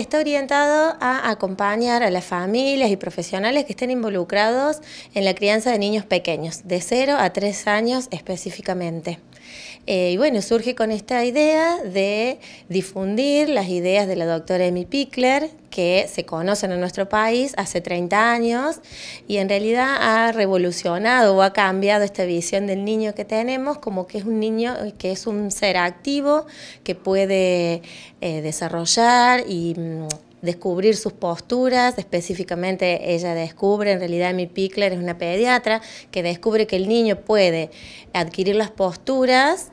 está orientado a acompañar a las familias y profesionales que estén involucrados en la crianza de niños pequeños, de 0 a 3 años específicamente. Eh, y bueno, surge con esta idea de difundir las ideas de la doctora Amy Pickler, que se conocen en nuestro país hace 30 años y en realidad ha revolucionado o ha cambiado esta visión del niño que tenemos como que es un niño que es un ser activo que puede eh, desarrollar y mm, descubrir sus posturas, específicamente ella descubre, en realidad mi Pickler es una pediatra, que descubre que el niño puede adquirir las posturas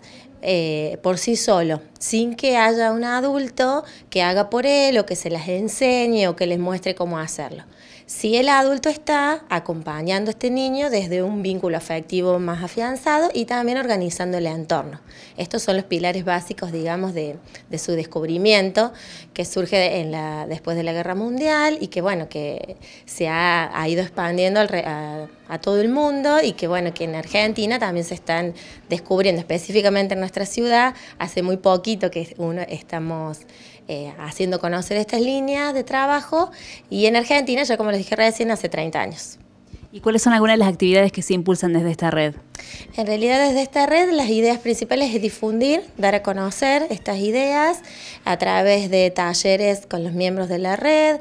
eh, por sí solo, sin que haya un adulto que haga por él o que se las enseñe o que les muestre cómo hacerlo si el adulto está acompañando a este niño desde un vínculo afectivo más afianzado y también organizándole el entorno. Estos son los pilares básicos, digamos, de, su descubrimiento que surge después de la Guerra Mundial y que, bueno, que se ha, ido expandiendo a, todo el mundo y que, bueno, que en Argentina también se están descubriendo, específicamente en nuestra ciudad, hace muy poquito que uno estamos eh, haciendo conocer estas líneas de trabajo y en Argentina, ya como dije recién, hace 30 años. ¿Y cuáles son algunas de las actividades que se impulsan desde esta red? En realidad desde esta red las ideas principales es difundir, dar a conocer estas ideas a través de talleres con los miembros de la red,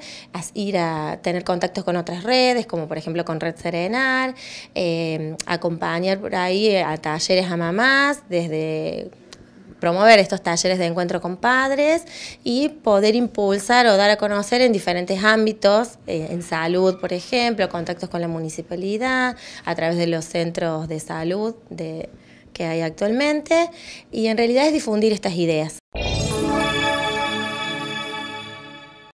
ir a tener contactos con otras redes, como por ejemplo con Red Serenar, eh, acompañar por ahí a talleres a mamás desde promover estos talleres de encuentro con padres y poder impulsar o dar a conocer en diferentes ámbitos, eh, en salud, por ejemplo, contactos con la municipalidad, a través de los centros de salud de, que hay actualmente, y en realidad es difundir estas ideas.